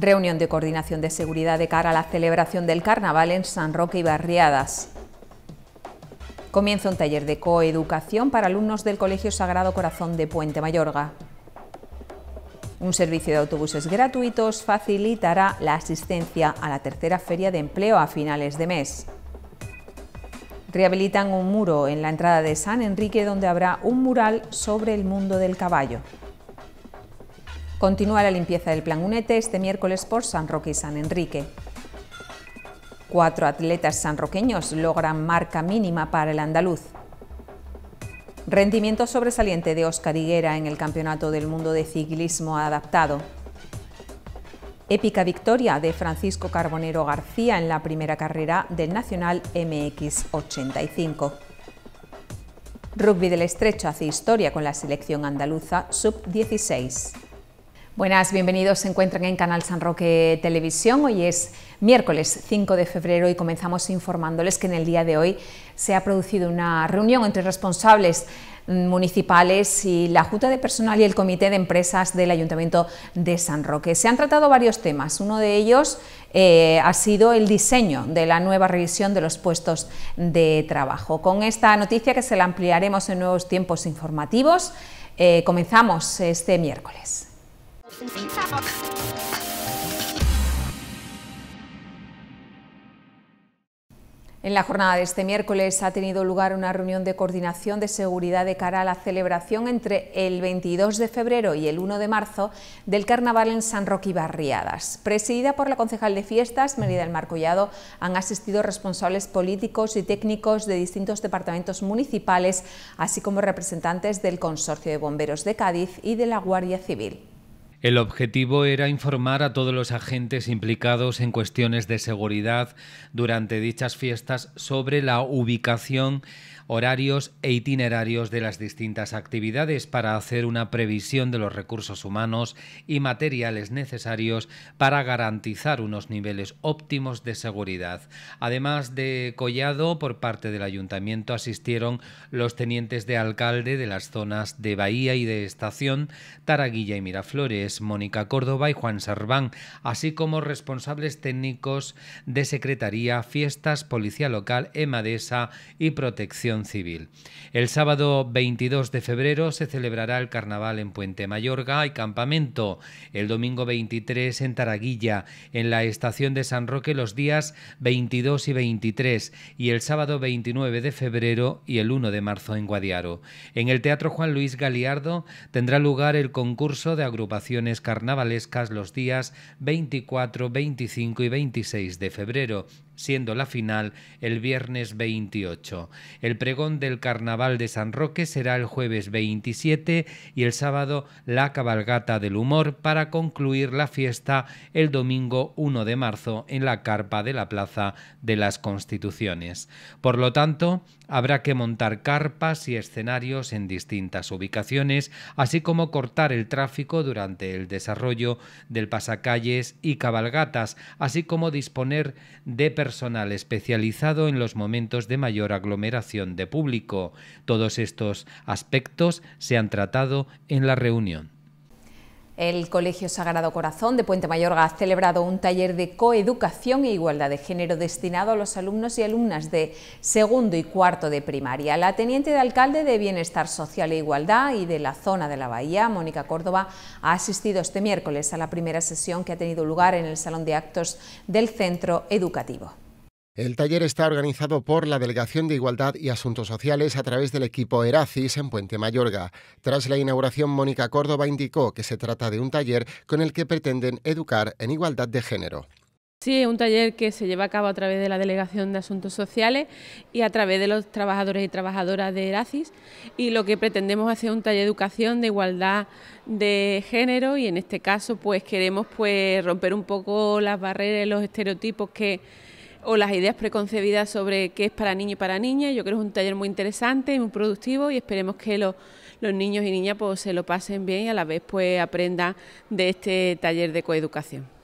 Reunión de coordinación de seguridad de cara a la celebración del carnaval en San Roque y Barriadas. Comienza un taller de coeducación para alumnos del Colegio Sagrado Corazón de Puente Mayorga. Un servicio de autobuses gratuitos facilitará la asistencia a la tercera feria de empleo a finales de mes. Rehabilitan un muro en la entrada de San Enrique donde habrá un mural sobre el mundo del caballo. Continúa la limpieza del plan Unete este miércoles por San Roque y San Enrique. Cuatro atletas sanroqueños logran marca mínima para el andaluz. Rendimiento sobresaliente de Oscar Higuera en el Campeonato del Mundo de Ciclismo Adaptado. Épica victoria de Francisco Carbonero García en la primera carrera del Nacional MX85. Rugby del Estrecho hace historia con la selección andaluza sub-16. Buenas, bienvenidos. Se encuentran en Canal San Roque Televisión. Hoy es miércoles 5 de febrero y comenzamos informándoles que en el día de hoy se ha producido una reunión entre responsables mm, municipales y la Junta de Personal y el Comité de Empresas del Ayuntamiento de San Roque. Se han tratado varios temas. Uno de ellos eh, ha sido el diseño de la nueva revisión de los puestos de trabajo. Con esta noticia que se la ampliaremos en nuevos tiempos informativos, eh, comenzamos este miércoles. En la jornada de este miércoles ha tenido lugar una reunión de coordinación de seguridad de cara a la celebración entre el 22 de febrero y el 1 de marzo del Carnaval en San Roque y Barriadas. Presidida por la concejal de fiestas, Merida del Mar Collado, han asistido responsables políticos y técnicos de distintos departamentos municipales, así como representantes del Consorcio de Bomberos de Cádiz y de la Guardia Civil. El objetivo era informar a todos los agentes implicados en cuestiones de seguridad durante dichas fiestas sobre la ubicación, horarios e itinerarios de las distintas actividades para hacer una previsión de los recursos humanos y materiales necesarios para garantizar unos niveles óptimos de seguridad. Además de Collado, por parte del ayuntamiento asistieron los tenientes de alcalde de las zonas de Bahía y de Estación, Taraguilla y Miraflores Mónica Córdoba y Juan Serván, así como responsables técnicos de Secretaría, Fiestas, Policía Local, EMADESA y Protección Civil. El sábado 22 de febrero se celebrará el carnaval en Puente Mayorga y Campamento, el domingo 23 en Taraguilla, en la estación de San Roque los días 22 y 23 y el sábado 29 de febrero y el 1 de marzo en Guadiaro. En el Teatro Juan Luis Galiardo tendrá lugar el concurso de agrupación carnavalescas los días 24, 25 y 26 de febrero siendo la final el viernes 28. El pregón del Carnaval de San Roque será el jueves 27 y el sábado la cabalgata del humor para concluir la fiesta el domingo 1 de marzo en la carpa de la Plaza de las Constituciones. Por lo tanto, habrá que montar carpas y escenarios en distintas ubicaciones, así como cortar el tráfico durante el desarrollo del pasacalles y cabalgatas, así como disponer de personal especializado en los momentos de mayor aglomeración de público. Todos estos aspectos se han tratado en la reunión. El Colegio Sagrado Corazón de Puente Mayorga ha celebrado un taller de coeducación e igualdad de género destinado a los alumnos y alumnas de segundo y cuarto de primaria. La teniente de alcalde de Bienestar Social e Igualdad y de la zona de la Bahía, Mónica Córdoba, ha asistido este miércoles a la primera sesión que ha tenido lugar en el Salón de Actos del Centro Educativo. El taller está organizado por la Delegación de Igualdad y Asuntos Sociales a través del equipo Eracis en Puente Mayorga. Tras la inauguración, Mónica Córdoba indicó que se trata de un taller con el que pretenden educar en igualdad de género. Sí, es un taller que se lleva a cabo a través de la Delegación de Asuntos Sociales y a través de los trabajadores y trabajadoras de Eracis y lo que pretendemos hacer es un taller de educación de igualdad de género y en este caso pues queremos pues romper un poco las barreras, y los estereotipos que o las ideas preconcebidas sobre qué es para niño y para niña. Yo creo que es un taller muy interesante y muy productivo y esperemos que los, niños y niñas pues, se lo pasen bien y a la vez pues aprendan de este taller de coeducación.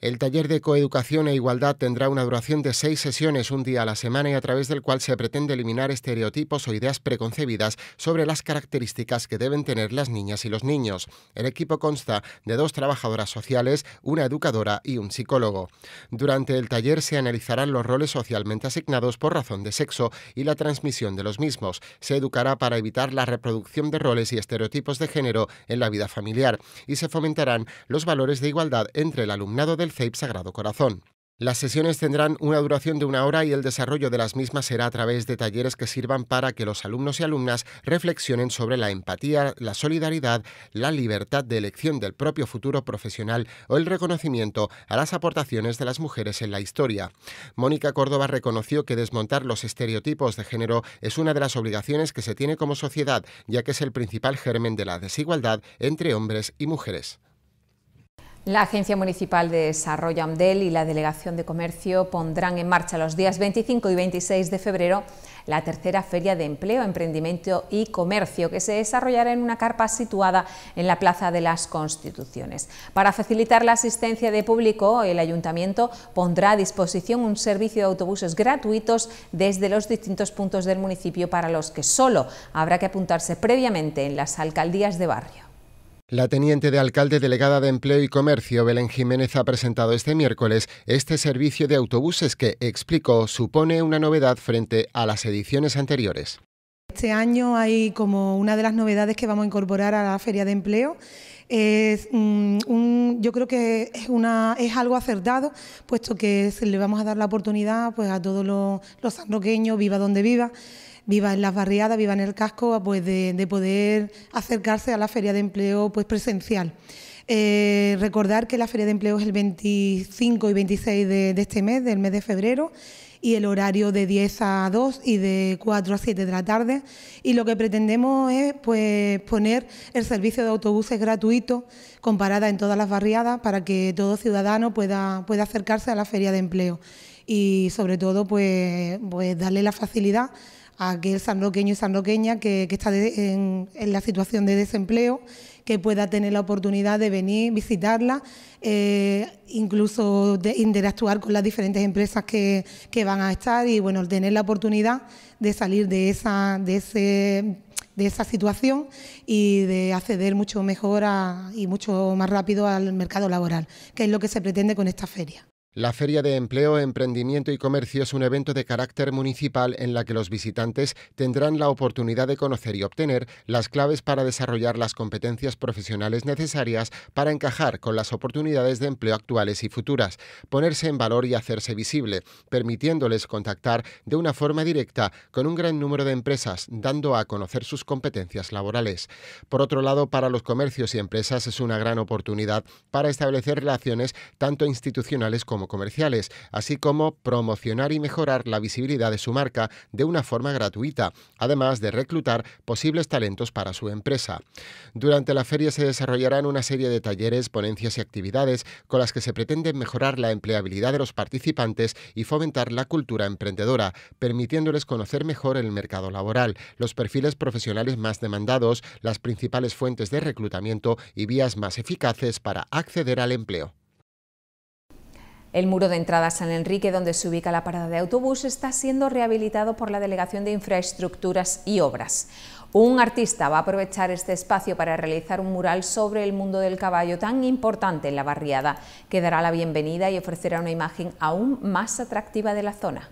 El taller de coeducación e igualdad tendrá una duración de seis sesiones un día a la semana y a través del cual se pretende eliminar estereotipos o ideas preconcebidas sobre las características que deben tener las niñas y los niños. El equipo consta de dos trabajadoras sociales, una educadora y un psicólogo. Durante el taller se analizarán los roles socialmente asignados por razón de sexo y la transmisión de los mismos. Se educará para evitar la reproducción de roles y estereotipos de género en la vida familiar y se fomentarán los valores de igualdad entre el alumnado del Sagrado Corazón. Las sesiones tendrán una duración de una hora y el desarrollo de las mismas será a través de talleres que sirvan para que los alumnos y alumnas reflexionen sobre la empatía, la solidaridad, la libertad de elección del propio futuro profesional o el reconocimiento a las aportaciones de las mujeres en la historia. Mónica Córdoba reconoció que desmontar los estereotipos de género es una de las obligaciones que se tiene como sociedad, ya que es el principal germen de la desigualdad entre hombres y mujeres. La Agencia Municipal de Desarrollo AMDEL y la Delegación de Comercio pondrán en marcha los días 25 y 26 de febrero la tercera Feria de Empleo, Emprendimiento y Comercio, que se desarrollará en una carpa situada en la Plaza de las Constituciones. Para facilitar la asistencia de público, el Ayuntamiento pondrá a disposición un servicio de autobuses gratuitos desde los distintos puntos del municipio para los que solo habrá que apuntarse previamente en las alcaldías de barrio. La teniente de alcalde delegada de Empleo y Comercio, Belén Jiménez, ha presentado este miércoles este servicio de autobuses que, explicó, supone una novedad frente a las ediciones anteriores. Este año hay como una de las novedades que vamos a incorporar a la Feria de Empleo. Es mm, yo creo que es, algo acertado, puesto que le vamos a dar la oportunidad pues, a todos los, los sanroqueños, viva donde viva, viva en las barriadas, viva en el casco, pues de, poder acercarse a la feria de empleo pues presencial. Eh, recordar que la feria de empleo es el 25 y 26 de, este mes, del mes de febrero, y el horario de 10 a 2 y de 4 a 7 de la tarde. Y lo que pretendemos es pues, poner el servicio de autobuses gratuito con parada en todas las barriadas para que todo ciudadano pueda, pueda acercarse a la feria de empleo y sobre todo pues, pues darle la facilidad a aquel sanroqueño y sanroqueña que, está en, la situación de desempleo, que pueda tener la oportunidad de venir, visitarla, eh, incluso de interactuar con las diferentes empresas que, van a estar y bueno, tener la oportunidad de salir de esa, de ese, de esa situación y de acceder mucho mejor y mucho más rápido al mercado laboral, que es lo que se pretende con esta feria. La Feria de Empleo, Emprendimiento y Comercio es un evento de carácter municipal en la que los visitantes tendrán la oportunidad de conocer y obtener las claves para desarrollar las competencias profesionales necesarias para encajar con las oportunidades de empleo actuales y futuras, ponerse en valor y hacerse visible, permitiéndoles contactar de una forma directa con un gran número de empresas, dando a conocer sus competencias laborales. Por otro lado, para los comercios y empresas es una gran oportunidad para establecer relaciones tanto institucionales como comerciales, así como promocionar y mejorar la visibilidad de su marca de una forma gratuita, además de reclutar posibles talentos para su empresa. Durante la feria se desarrollarán una serie de talleres, ponencias y actividades con las que se pretende mejorar la empleabilidad de los participantes y fomentar la cultura emprendedora, permitiéndoles conocer mejor el mercado laboral, los perfiles profesionales más demandados, las principales fuentes de reclutamiento y vías más eficaces para acceder al empleo. El muro de entrada a San Enrique, donde se ubica la parada de autobús, está siendo rehabilitado por la Delegación de Infraestructuras y Obras. Un artista va a aprovechar este espacio para realizar un mural sobre el mundo del caballo tan importante en la barriada, que dará la bienvenida y ofrecerá una imagen aún más atractiva de la zona.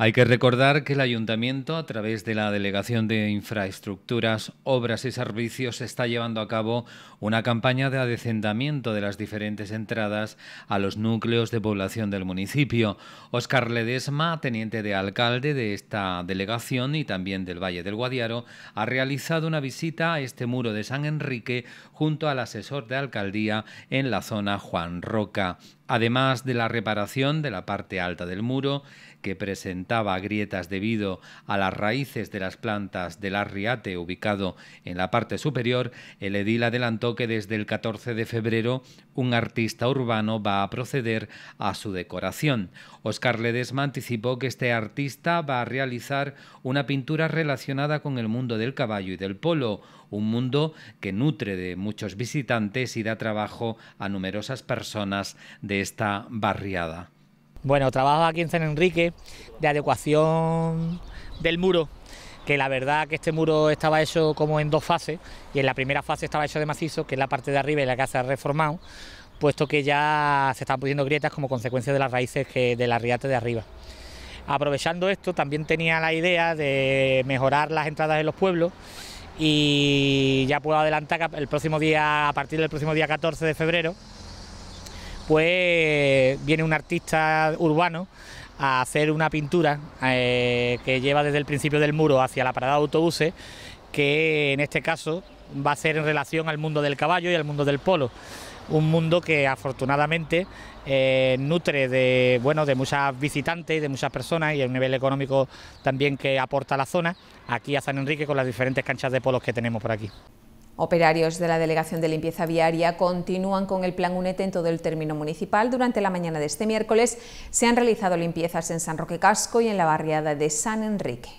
Hay que recordar que el ayuntamiento, a través de la Delegación de Infraestructuras, Obras y Servicios, está llevando a cabo una campaña de adecentamiento de las diferentes entradas a los núcleos de población del municipio. Oscar Ledesma, teniente de alcalde de esta delegación y también del Valle del Guadiaro, ha realizado una visita a este muro de San Enrique junto al asesor de alcaldía en la zona Juan Roca. Además de la reparación de la parte alta del muro, que presentaba grietas debido a las raíces de las plantas del arriate ubicado en la parte superior, el edil adelantó que desde el 14 de febrero un artista urbano va a proceder a su decoración. Oscar Ledesma anticipó que este artista va a realizar una pintura relacionada con el mundo del caballo y del polo, un mundo que nutre de muchos visitantes y da trabajo a numerosas personas de esta barriada. Bueno, trabajo aquí en San Enrique de adecuación del muro, que la verdad que este muro estaba hecho como en dos fases, y en la primera fase estaba hecho de macizo, que es la parte de arriba y la que se ha reformado, puesto que ya se están pudiendo grietas como consecuencia de las raíces de la arriate de arriba. Aprovechando esto, también tenía la idea de mejorar las entradas de los pueblos y ya puedo adelantar que el próximo día, a partir del próximo día 14 de febrero, pues viene un artista urbano a hacer una pintura eh, que lleva desde el principio del muro hacia la parada de autobuses, que en este caso va a ser en relación al mundo del caballo y al mundo del polo. Un mundo que afortunadamente eh, nutre de, bueno, de muchas visitantes, de muchas personas y el nivel económico también que aporta la zona aquí a San Enrique con las diferentes canchas de polos que tenemos por aquí. Operarios de la Delegación de Limpieza Viaria continúan con el plan unete en todo el término municipal. Durante la mañana de este miércoles se han realizado limpiezas en San Roque Casco y en la barriada de San Enrique.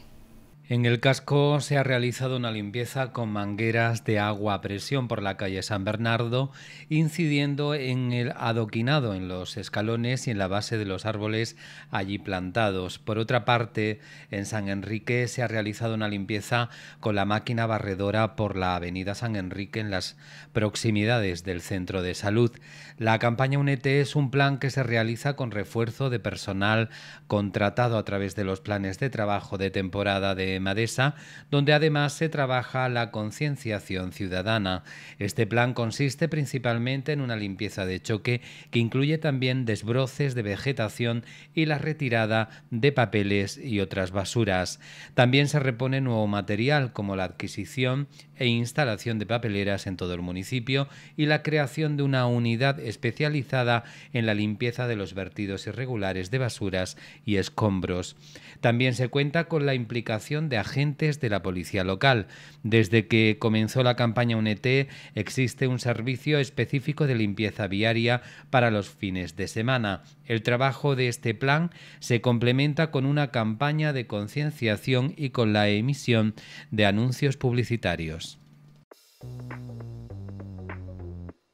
En el casco se ha realizado una limpieza con mangueras de agua a presión por la calle San Bernardo, incidiendo en el adoquinado en los escalones y en la base de los árboles allí plantados. Por otra parte, en San Enrique se ha realizado una limpieza con la máquina barredora por la avenida San Enrique en las proximidades del centro de salud. La campaña UNETE es un plan que se realiza con refuerzo de personal contratado a través de los planes de trabajo de temporada de Madesa, donde además se trabaja la concienciación ciudadana. Este plan consiste principalmente en una limpieza de choque que incluye también desbroces de vegetación y la retirada de papeles y otras basuras. También se repone nuevo material como la adquisición e instalación de papeleras en todo el municipio y la creación de una unidad especializada en la limpieza de los vertidos irregulares de basuras y escombros. También se cuenta con la implicación de agentes de la policía local. Desde que comenzó la campaña UNET existe un servicio específico de limpieza viaria para los fines de semana. El trabajo de este plan se complementa con una campaña de concienciación y con la emisión de anuncios publicitarios.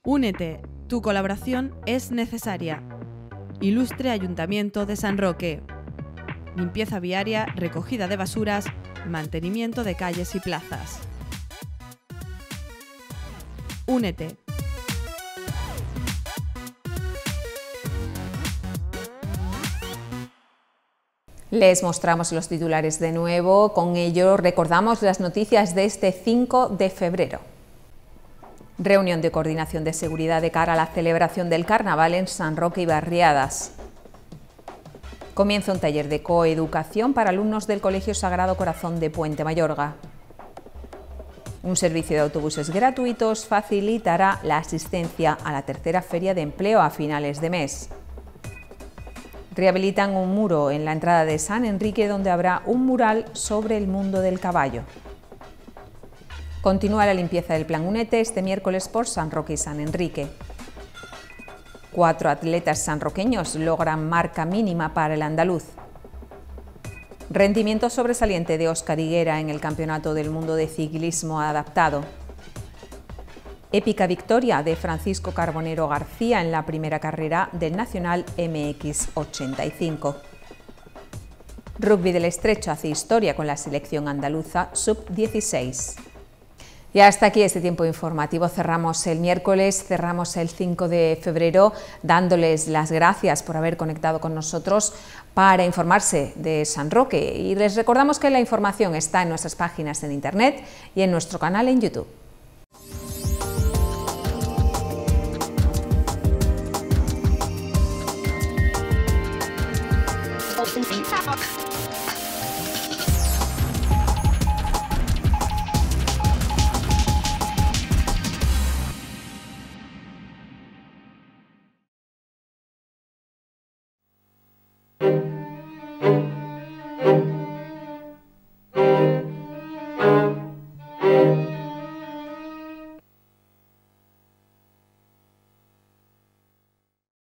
Únete, tu colaboración es necesaria. Ilustre Ayuntamiento de San Roque. Limpieza viaria, recogida de basuras, mantenimiento de calles y plazas. Únete, Les mostramos los titulares de nuevo, con ello recordamos las noticias de este 5 de febrero. Reunión de coordinación de seguridad de cara a la celebración del carnaval en San Roque y Barriadas. Comienza un taller de coeducación para alumnos del Colegio Sagrado Corazón de Puente Mayorga. Un servicio de autobuses gratuitos facilitará la asistencia a la tercera feria de empleo a finales de mes. Rehabilitan un muro en la entrada de San Enrique donde habrá un mural sobre el mundo del caballo. Continúa la limpieza del Plan Unete este miércoles por San Roque y San Enrique. Cuatro atletas sanroqueños logran marca mínima para el andaluz. Rendimiento sobresaliente de Oscar Higuera en el Campeonato del Mundo de Ciclismo Adaptado. Épica victoria de Francisco Carbonero García en la primera carrera del Nacional MX85. Rugby del Estrecho hace historia con la selección andaluza sub-16. Y hasta aquí este tiempo informativo. Cerramos el miércoles, cerramos el 5 de febrero, dándoles las gracias por haber conectado con nosotros para informarse de San Roque. Y les recordamos que la información está en nuestras páginas en Internet y en nuestro canal en YouTube.